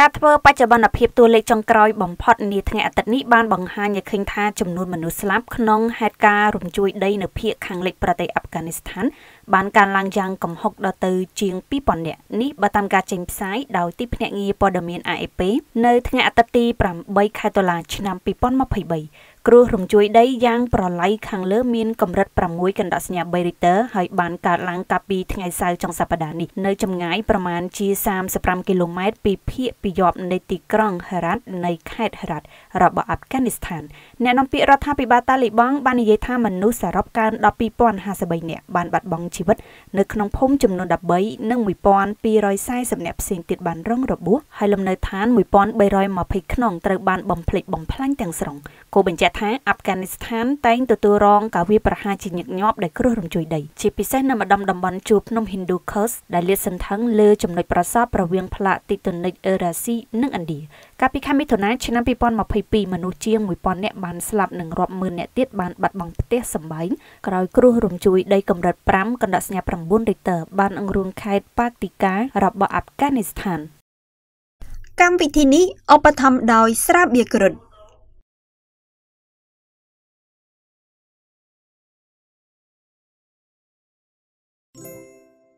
ការធ្វើបច្ចុប្បន្នភាពតួលេខចុងក្រោយបំផុតនាថ្ងៃអាទិត្យនេះបានបង្ហាញឲ្យឃើញថាចំនួនមនុស្សស្លាប់ក្នុងហេតុការណ៍រំជួយដីនៅភូមិខាងលិចប្រទេសអាហ្វហ្គានីស្ថានបានកើនឡើងយ៉ាងគំហុកដល់ទៅជាង2000នាក់នេះបើតាមការចេញផ្សាយដោយទីភ្នាក់ងារព័ត៌មាន AFP នៅថ្ងៃអាទិត្យទី8ខែតុលាឆ្នាំ2023គ្រោះរំជួយដីយ៉ាងប្រឡាយខាងលើមានកម្រិត6កណ្ដាស់សញ្ញា3រីទ័រហើយបានកើតឡើងកាលពីថ្ងៃសៅរ៍ចុងសប្ដាហ៍នេះនៅចម្ងាយប្រមាណជា35គីឡូម៉ែត្រពីភាគពាយព្យនៃទីក្រុង Herat នៃខេត្ត Herat របស់អាហ្វហ្គានីស្ថានអ្នកនាំពាក្យរដ្ឋាភិបាលតាលីបង់បាននិយាយថាមនុស្សសរុបកើនដល់2053នាក់បានបាត់បង់ជីវិត នៅក្នុងភូមិចំនួន13និង1240នាក់ផ្សេងទៀតបានរងរបួសហើយលំនៅឋាន1320ខ្នងត្រូវបានបំផ្លិចបំផ្លាញទាំងស្រុងគូបញ្ជាក់ដែលថាអាហ្វហ្គានីស្ថានតែងទទួលរង ការវាយប្រហារជាញឹកញាប់ដោយគ្រោះរំជួយដីជាពិសេសនៅម្ដុំតំបន់ជួរភ្នំ Hindu Kush ដែលលាតសន្ធឹងលើចំណុចប្រាសាទប្រវៀងផ្លាកទីតនិចអឺរ៉ាស៊ីនិងឥណ្ឌាកាលពីខែមិថុនាឆ្នាំ2022មនុស្សជាង1000នាក់បានស្លាប់និងរាប់ម៉ឺននាក់ទៀតបានបាត់បង់ផ្ទះសម្បែងក្រោយគ្រោះរំជួយដីកម្រិត5កណ្ដាស់ស្ញា9 Richter បានអង្រួនខេត្តប៉ាទីការបស់អាហ្វហ្គានីស្ថានកម្មវិធីនេះឧបត្ថម្ភដោយស្រាបៀក្រុត